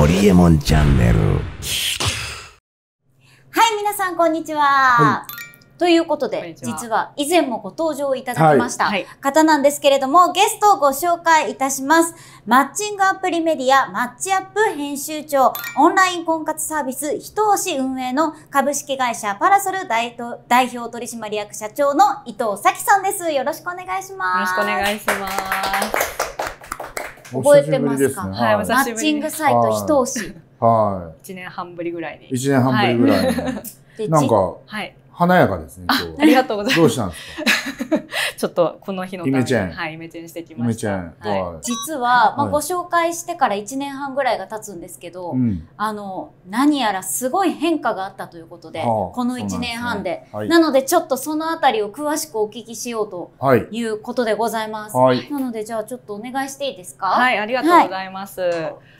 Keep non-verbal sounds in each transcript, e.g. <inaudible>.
ホリエモンチャンネル。はい、皆さん、こんにちは。はいということで、実は以前もご登場いただきました方なんですけれども、ゲストをご紹介いたします。マッチングアプリメディアマッチアップ編集長、オンライン婚活サービス人押し運営の株式会社パラソル代表取締役社長の伊藤咲さんです。よろしくお願いします。よろしくお願いします。覚えてますか、ね、はい、マッチングサイト一押し。はい。1年半ぶりぐらいに。1年半ぶりぐらいに。なんか、はい、華やかですね、今日は。ありがとうございます。どうしたんですかちょっとこの日のために、イメチェン。はい、イメチェンしてきました。イメチェン。はい、実は、まあ、ご紹介してから1年半ぐらいが経つんですけど、はい、あの、何やらすごい変化があったということで、うん、この1年半で。な、ねはい、なので、ちょっとそのあたりを詳しくお聞きしようということでございます。はい、なので、じゃあちょっとお願いしていいですかはい、ありがとうございます。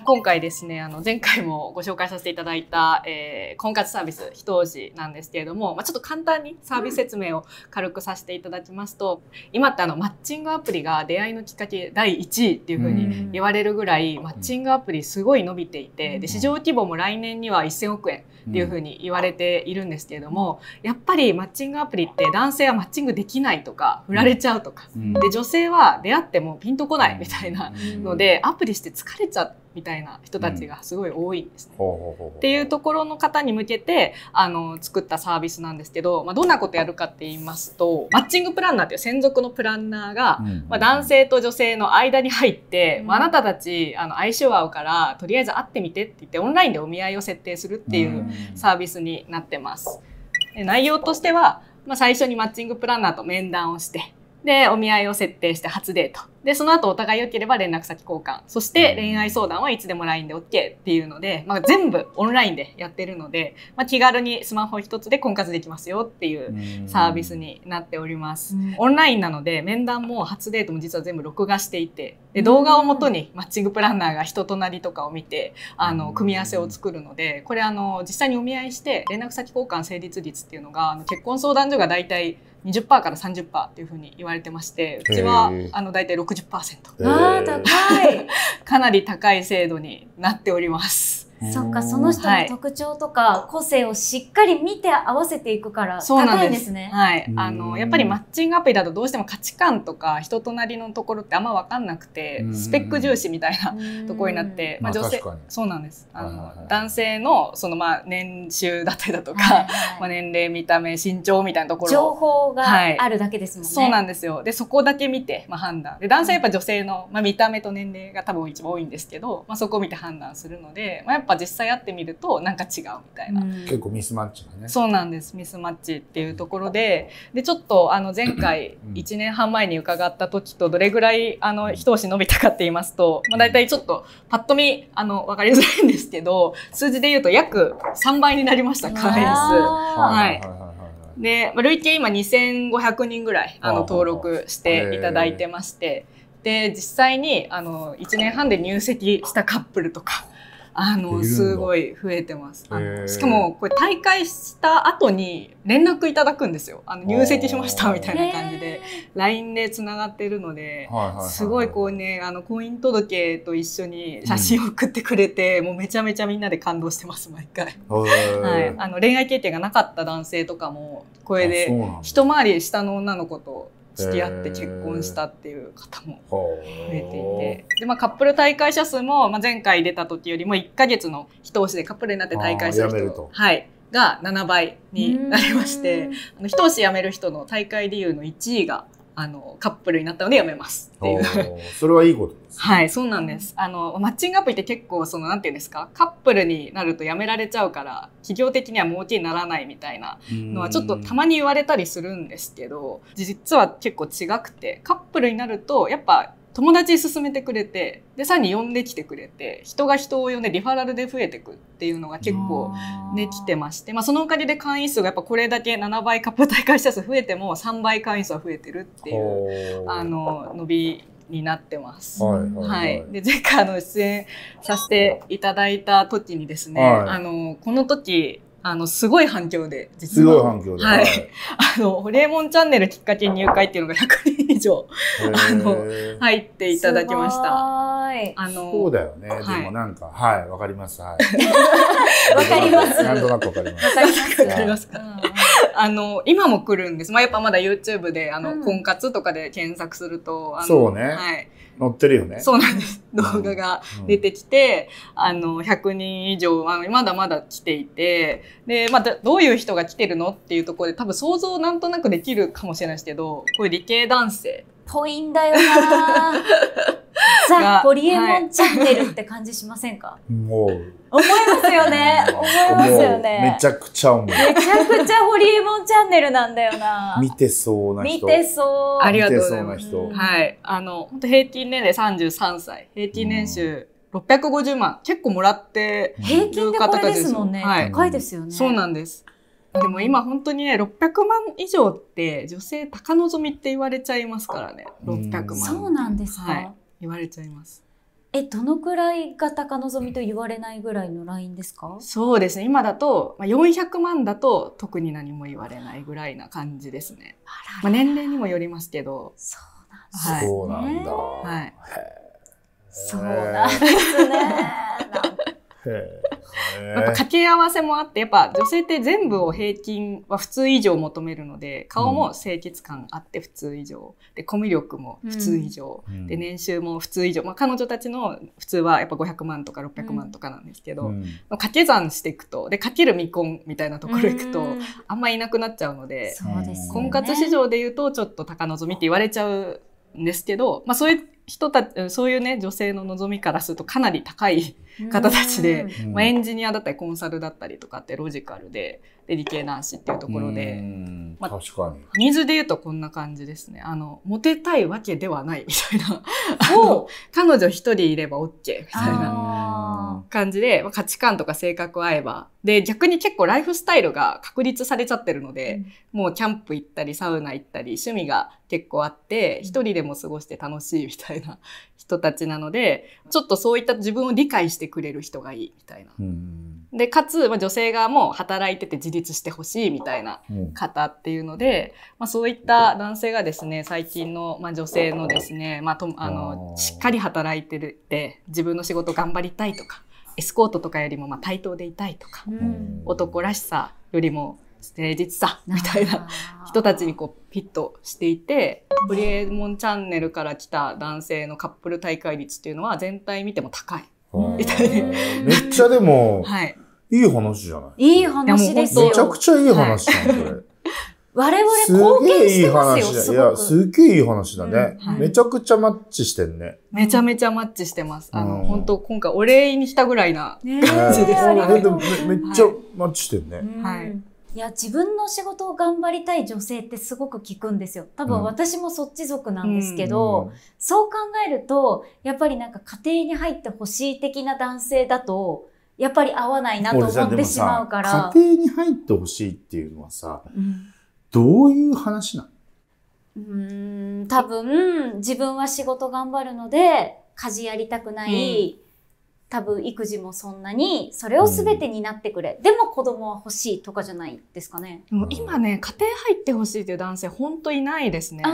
今回ですね、あの、前回もご紹介させていただいた、えー、婚活サービス、一押しなんですけれども、まあ、ちょっとと簡単にサービス説明を軽くさせていただきますと、うん、今ってあのマッチングアプリが出会いのきっかけ第1位っていうふうに言われるぐらい、マッチングアプリすごい伸びていて、で市場規模も来年には1000億円っていうふうに言われているんですけれども、やっぱりマッチングアプリって男性はマッチングできないとか振られちゃうとか、で女性は出会ってもピンとこないみたいなので、アプリして疲れちゃって。みたいな人たちがすごい多いんですね。っていうところの方に向けてあの作ったサービスなんですけど、まあ、どんなことやるかって言いますとマッチングプランナーっていう専属のプランナーが、まあ、男性と女性の間に入って、まあ、あなたたちあの相性合うからとりあえず会ってみてって言ってオンラインでお見合いを設定するっていうサービスになってます。内容としては、まあ、最初にマッチングプランナーと面談をしてでお見合いを設定して初デート。で、その後お互い良ければ連絡先交換。そして恋愛相談はいつでも LINE で OK っていうので、まあ、全部オンラインでやってるので、まあ、気軽にスマホ一つで婚活できますよっていうサービスになっております。オンラインなので面談も初デートも実は全部録画していて、で動画をもとにマッチングプランナーが人となりとかを見て、あの、組み合わせを作るので、これあの、実際にお見合いして連絡先交換成立率っていうのが、あの結婚相談所が大体20%から30%っていうふうに言われてまして、うちはあの大体6 60%。ああ、高い。<laughs> かなり高い精度になっております。そっか、その人の特徴とか個性をしっかり見て合わせていくから高いんですね。すはい、あのやっぱりマッチングアプリだとどうしても価値観とか人となりのところってあんま分かんなくてスペック重視みたいなところになって、まあ、女性、まあ、そうなんですあの、はいはい、男性のそのまあ年収だったりだとか、はいはい、まあ、年齢見た目身長みたいなところ情報があるだけですもんね。はい、そうなんですよでそこだけ見て、まあ、判断で男性やっぱ女性の、まあ、見た目と年齢が多分一番多いんですけど、まあ、そこを見て判断するので、まあ、やっぱぱ実際会ってみるとなんか違うみたいな、うん、結構ミスマッチねそうなんですミスマッチっていうところででちょっとあの前回1年半前に伺った時とどれぐらいあの一押し伸びたかって言いますと、まあ、大体ちょっとパッと見あの分かりづらいんですけど数字で言うと約3倍になりました会員数。はいで、累計今2500人ぐらいあの登録していただいてまして、で、実際にあの1年半で入籍したカップルとか、あのすごい増えてますあのしかもこれ大会した後に連絡いただくんですよあの入籍しましたみたいな感じで LINE でつながってるので、すごいこうねあの婚姻届と一緒に写真を送ってくれて、うん、もうめちゃめちゃみんなで感動してます毎回、はい、あの恋愛経験がなかった男性とかもこれで一回り下の女の子と付き合って結婚したっていう方も増えていてで、まあ、カップル大会者数も、まあ、前回出た時よりも1か月の一押しでカップルになって大会する人はいが7倍になりましてあの一押し辞める人の大会理由の1位があのカップルになったのでやめますっていう。それはいいことです、ね、はい、そうなんです。あのマッチングアプリって結構そのなんていうんですか、カップルになるとやめられちゃうから企業的には儲けにならないみたいなのはちょっとたまに言われたりするんですけど、実は結構違くて、カップルになるとやっぱ友達勧めてくれてでさらに呼んできてくれて人が人を呼んでリファラルで増えてくっていうのが結構できてまして、まあ、そのおかげで会員数がやっぱこれだけ7倍カップ大会者数増えても3倍会員数は増えてるっていうあの伸びになってます。はい、はいはい、で前回の出演させていただいた時にですね、はい、あのこの時あの、すごい反響で、実は。すごい反響で。はい。<laughs> あの、ホリエモンチャンネルきっかけ入会っていうのが100人以上、あの、入っていただきました。あの、そうだよね。でもなんか、はい、わ、かります。はい。<laughs> わかります。なんとなくわかります。わかりますか。あの、今も来るんです。まあ、やっぱまだ YouTube で、あの、婚活とかで検索すると、そうね。はい。載ってるよね。そうなんです。動画が出てきて、うんうん、あの、100人以上はまだまだ来ていて、で、まあ、どういう人が来てるのっていうところで多分想像なんとなくできるかもしれないですけど、こういう理系男性。ぽいんだよな <laughs> ザ・ホリエモンチャンネルって感じしませんか、もう。思いますよね。思いますよね。めちゃくちゃ思う。めちゃくちゃホリエモンチャンネルなんだよな。見てそうな人。見てそう。ありがとうございます。はい。あの、本当平均年齢33歳。平均年収。650万結構もらって平均でこれですもんね、はい、高いですよねそうなんですでも今本当にね、600万以上って女性高望みって言われちゃいますからね、600万。そうなんですか、はい、言われちゃいます。えどのくらいが高望みと言われないぐらいのラインですかそうですね今だと、まあ、400万だと特に何も言われないぐらいな感じですね。あららまあ、年齢にもよりますけどそうなんだ、はい、そうなんですね。はい、そうなんですね。<laughs> やっぱ掛け合わせもあってやっぱ女性って全部を平均は普通以上求めるので顔も清潔感あって普通以上でコミュ力も普通以上、うん、で年収も普通以上、まあ、彼女たちの普通はやっぱ500万とか600万とかなんですけど、うん、掛け算していくとでかける未婚みたいなところいくと、うん、あんまいなくなっちゃうので、ね、婚活市場でいうとちょっと高望みって言われちゃうんですけど、まあ、そういう人たそういうね女性の望みからするとかなり高い方たちで、まあ、エンジニアだったりコンサルだったりとかってロジカルでデリケー男子っていうところで、まあ、確かにニーズで言うとこんな感じですねあのモテたいわけではないみたいな彼女一人いれば OK みたいな感じで、ま価値観とか性格合えばで逆に結構ライフスタイルが確立されちゃってるので、うん、もうキャンプ行ったりサウナ行ったり趣味が結構あって一人でも過ごして楽しいみたいな <laughs> 人たちなのでちょっとそういった自分を理解してくれる人がいいみたいな。でかつ、まあ、女性側も働いてて自立してほしいみたいな方っていうので、まあ、そういった男性がですね最近の、まあ、女性のですね、まあ、とあのしっかり働いてるって自分の仕事頑張りたいとかエスコートとかよりもまあ対等でいたいとか、男らしさよりも誠実さみたいな人たちにこうフィットしていて、ブリエモンチャンネルから来た男性のカップル大会率っていうのは全体見ても高い。みたいな。めっちゃでも、はい、いい話じゃないいい話ですよ。めちゃくちゃいい話じゃん、はい、れ。我々貢献してますよ、えいや、すげえいい話だね、うんはい、めちゃくちゃマッチしてんね。めちゃめちゃマッチしてます。あの、うん、本当今回お礼にしたぐらいな感じですね。ね、めっちゃマッチしてんね。はい。いや自分の仕事を頑張りたい女性ってすごく聞くんですよ多分私もそっち族なんですけど、うん、そう考えるとやっぱりなんか家庭に入ってほしい的な男性だとやっぱり合わないなと思ってしまうから家庭に入ってほしいっていうのはさ、うん、どういう話なのうん多分自分は仕事頑張るので家事やりたくない、多分育児もそんなにそれを全てになってくれ、うん、でも子供は欲しいとかじゃないですかねでも今ね家庭入ってほしいという男性ほんといないですね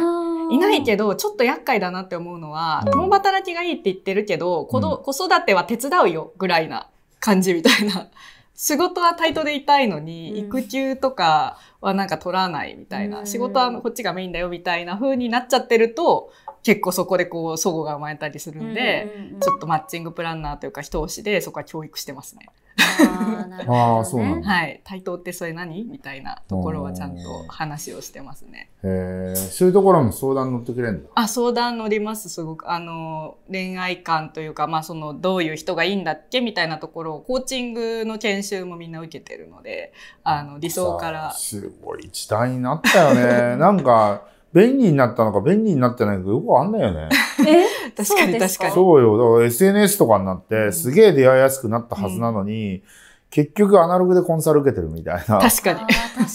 いないけどちょっと厄介だなって思うのは、共働きがいいって言ってるけど子ど、うん、子育ては手伝うよぐらいな感じみたいな <laughs> 仕事は対等でいたいのに、育休とかはなんか取らないみたいな、仕事はこっちがメインだよみたいな風になっちゃってると結構そこでこう、祖母が生まれたりするんで、うんうんうん、ちょっとマッチングプランナーというか人押しで、そこは教育してますね。あなそうなんはい。対等ってそれ何みたいなところはちゃんと話をしてますね。へえ。そういうところも相談乗ってくれるんだあ、相談乗ります、すごく。あの、恋愛観というか、まあその、どういう人がいいんだっけみたいなところを、コーチングの研修もみんな受けてるので、あの、理想から。すごい時代になったよね。なんか、便利になったのか便利になってないのかよくあんないよね。<laughs> え確かに確かに。そうよ。だから SNS とかになって、すげえ出会いやすくなったはずなのに、うん、結局アナログでコンサル受けてるみたいな。<laughs> 確かに。確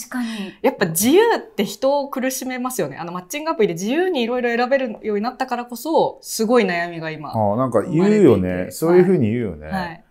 かに。やっぱ自由って人を苦しめますよね。あのマッチングアプリで自由にいろいろ選べるようになったからこそ、すごい悩みが今。ああ、なんか言うよね。そういうふうに言うよね。はい、はい、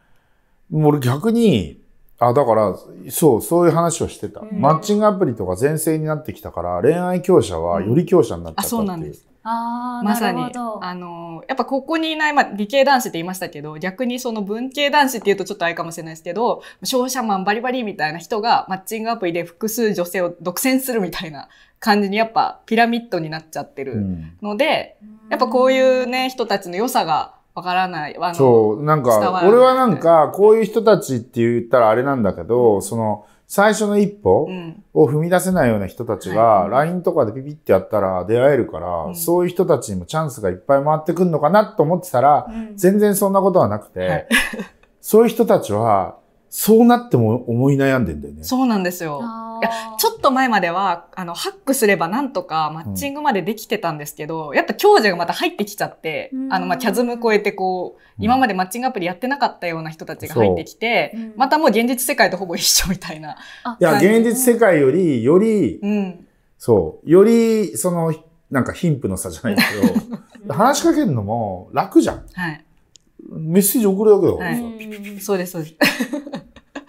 俺逆に、あ、だから、そう、そういう話をしてた。マッチングアプリとか全盛になってきたから、恋愛強者はより強者になっちゃったっていう。あ、そうなんです。あまさに、あの、やっぱここにいない、まあ、理系男子って言いましたけど、逆にその文系男子っていうとちょっとあれかもしれないですけど、商社マンバリバリみたいな人がマッチングアプリで複数女性を独占するみたいな感じにやっぱピラミッドになっちゃってるので、うん、やっぱこういうね、人たちの良さがわからない。そう、なんか、俺はなんか、こういう人たちって言ったらあれなんだけど、その、最初の一歩を踏み出せないような人たちが、LINE とかでピピってやったら出会えるから、そういう人たちにもチャンスがいっぱい回ってくんのかなと思ってたら、全然そんなことはなくて、そういう人たちは、そうなっても思い悩んでんだよね。そうなんですよ。いや、ちょっと前までは、あの、ハックすればなんとかマッチングまでできてたんですけど、うん、やっぱ強者がまた入ってきちゃって、あの、まあ、キャズム超えてこう、今までマッチングアプリやってなかったような人たちが入ってきて、またもう現実世界とほぼ一緒みたいな。いや、現実世界より、より、うん、そう、より、その、なんか貧富の差じゃないけど、話しかけるのも楽じゃん。はい。メッセージ送るだけだからさ、そうです、そうです。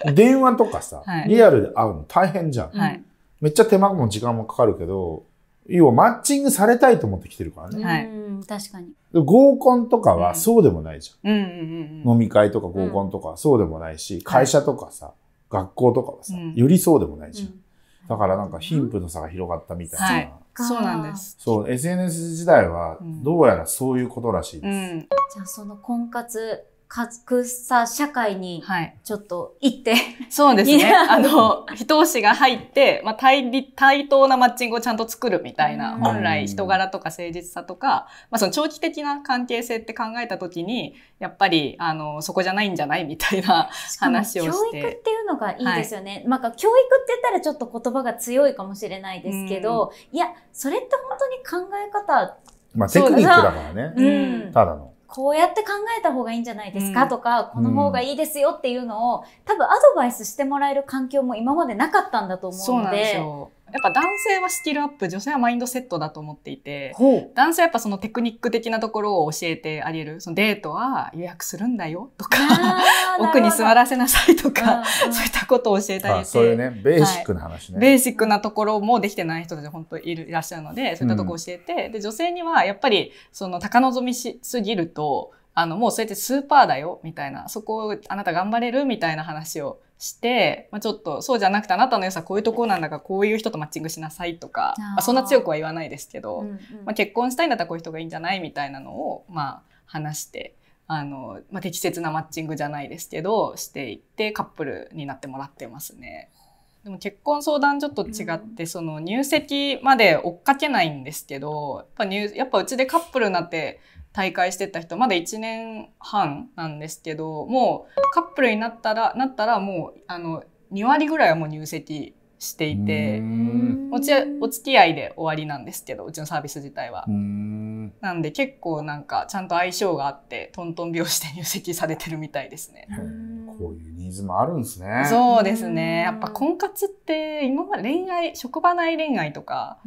<laughs> 電話とかさ、リアルで会うの大変じゃん。はい、めっちゃ手間も時間もかかるけど、要はマッチングされたいと思ってきてるからね。はい、確かに。合コンとかはそうでもないじゃん。うん、飲み会とか合コンとかはそうでもないし、うん、会社とかさ、学校とかはさ、よりそうでもないじゃん。だからなんか貧富の差が広がったみたいな。はい、そうなんです。そう、SNS 時代はどうやらそういうことらしいです。じゃあその婚活格差社会にちょっと行って、はい、そうですね。あの、人押しが入って、まあ対、対等なマッチングをちゃんと作るみたいな、本来人柄とか誠実さとか、まあその長期的な関係性って考えたときに、やっぱり、あの、そこじゃないんじゃないみたいな話をして。教育っていうのがいいですよね。はい、なんか教育って言ったらちょっと言葉が強いかもしれないですけど、いや、それって本当に考え方。まあテクニックだからね。うん、ただの。こうやって考えた方がいいんじゃないですかとか、うん、この方がいいですよっていうのを、多分アドバイスしてもらえる環境も今までなかったんだと思うので。そうやっぱ男性はスキルアップ女性はマインドセットだと思っていて男性はやっぱそのテクニック的なところを教えてあげるそのデートは予約するんだよとか奥に座らせなさいとか、<laughs> そういったことを教えたりして。そういうね、ベーシックな話ね、はい、ベーシックなところもできてない人たち本当いるいらっしゃるので、そういったところを教えて、うん、で、女性にはやっぱり、その、高望みしすぎると、あの、もうそうやってスーパーだよ、みたいな、そこをあなた頑張れるみたいな話をして、まあ、ちょっとそうじゃなくてあなたの良さこういうとこなんだからこういう人とマッチングしなさいとかまあ、そんな強くは言わないですけど、うんうん、まあ、結婚したいんだったらこういう人がいいんじゃないみたいなのを、まあ、話してあの、まあ、適切なマッチングじゃないですけどしていってカップルになってもらってますね。でも結婚相談所と違って、その入籍まで追っかけないんですけどやっぱ入やっぱうちでカップルになって大会してた人まだ1年半なんですけどもうカップルになったらなったらもうあの2割ぐらいはもう入籍していておちお付き合いで終わりなんですけどうちのサービス自体は。、なんで結構なんかちゃんと相性があってトントン拍子で入籍されてるみたいですね。こういうニーズもあるんですね。そうですね。やっぱ婚活って今まで恋愛職場内恋愛とか、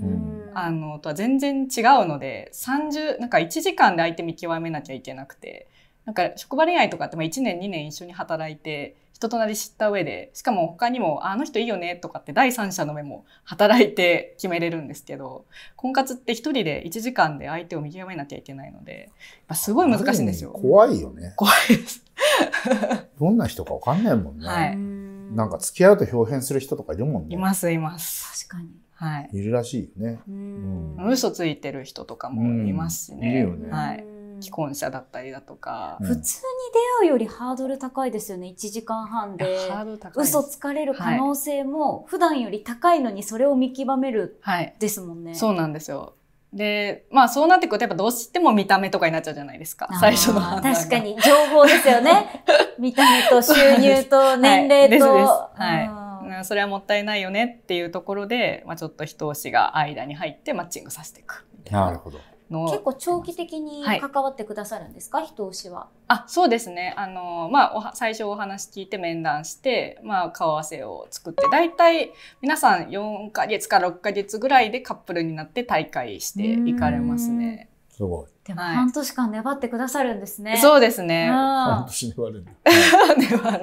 あのとは全然違うので30なんか1時間で相手見極めなきゃいけなくてなんか職場恋愛とかって1年2年一緒に働いて人となり知った上でしかも他にも「あの人いいよね」とかって第三者の目も働いて決めれるんですけど婚活って一人で1時間で相手を見極めなきゃいけないのでやっぱすごい難しいんですよ。怖いよね。<laughs> 怖いですどんな人か分かんないもんね。はい、なんか付き合うと表変する人とかいるもんね。いますいます。確かに。はい、いるらしいよね。うん、嘘ついてる人とかもいますしね。いるよね。はい。既婚者だったりだとか、うん、普通に出会うよりハードル高いですよね1時間半で嘘つかれる可能性も普段より高いのにそれを見極めるですもんね、はい、そうなんですよでまあそうなってくるとやっぱどうしても見た目とかになっちゃうじゃないですか最初の判断確かに情報ですよね <laughs> 見た目と収入と年齢と、はいそれはもったいないよねっていうところで、まあ、ちょっと一押しが間に入ってマッチングさせていくなるほどの結構長期的に関わってくださるんですか、はい、人推しはあそうですねあの、まあ、最初お話聞いて面談して、まあ、顔合わせを作って大体皆さん4か月から6か月ぐらいでカップルになって大会していかれますね。すごい。でも半年間粘ってくださるんですね。はい、そうですね。半年粘るんだ。粘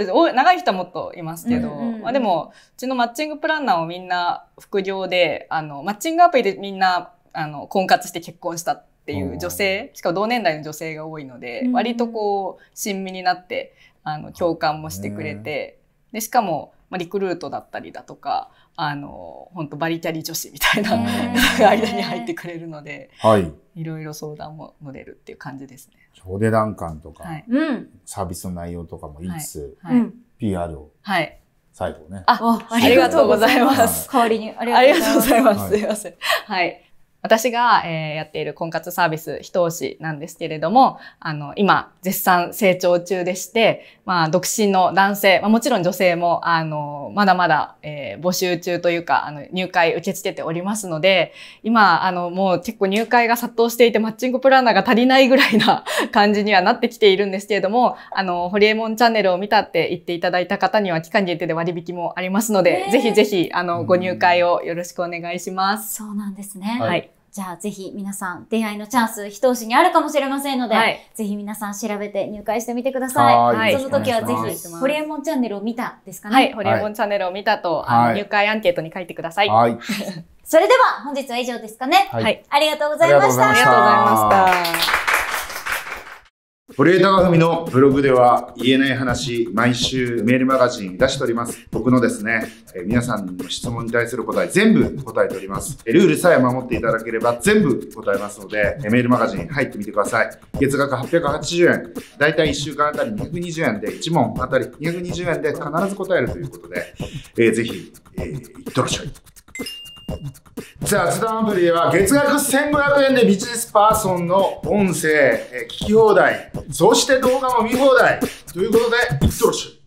<laughs> る。長い人もっといますけど、うんうんうん、まあでも、うちのマッチングプランナーをみんな副業で、あの、マッチングアプリでみんなあの婚活して結婚したっていう女性しかも同年代の女性が多いので、うん、割とこう親身になってあの共感もしてくれて、うでしかも、まあ、リクルートだったりだとかあの本当バリキャリ女子みたいな方が間に入ってくれるので、はい、いろいろ相談も乗れるっていう感じですね。お値段感とか、はい、うん、サービスの内容とかも言いつつ、はいはい、PR を。はい最後ね。あ、ありがとうございます。代わりにありがとうございます。すいません。はい。私が、えー、やっている婚活サービス、一押しなんですけれども、あの、今、絶賛成長中でして、まあ、独身の男性、まあ、もちろん女性も、あの、まだまだ、えー、募集中というか、あの、入会受け付けておりますので、今、あの、もう結構入会が殺到していて、マッチングプランナーが足りないぐらいな <laughs> 感じにはなってきているんですけれども、あの、ホリエモンチャンネルを見たって言っていただいた方には、期間限定で割引もありますので、ぜひぜひ、あの、ご入会をよろしくお願いします。そうなんですね。はいじゃあぜひ皆さん出会いのチャンス一押しにあるかもしれませんので、はい、ぜひ皆さん調べて入会してみてください。はい、その時はぜひ、ホリエモンチャンネルを見たですかね。はい、ホリエモンチャンネルを見たと、はい、入会アンケートに書いてください。はい。<laughs> それでは本日は以上ですかね。はい。ありがとうございました。ありがとうございました。堀江貴文のブログでは言えない話、毎週メールマガジン出しております。僕のですね、え皆さんの質問に対する答え全部答えております。ルールさえ守っていただければ全部答えますので、メールマガジン入ってみてください。月額880円、だいたい1週間あたり220円で、1問あたり220円で必ず答えるということで、えー、ぜひ、えー、いってらっしゃい。雑談アプリでは月額1500円でビジネスパーソンの音声、聞き放題、そして動画も見放題。ということで、いってらっしゃい。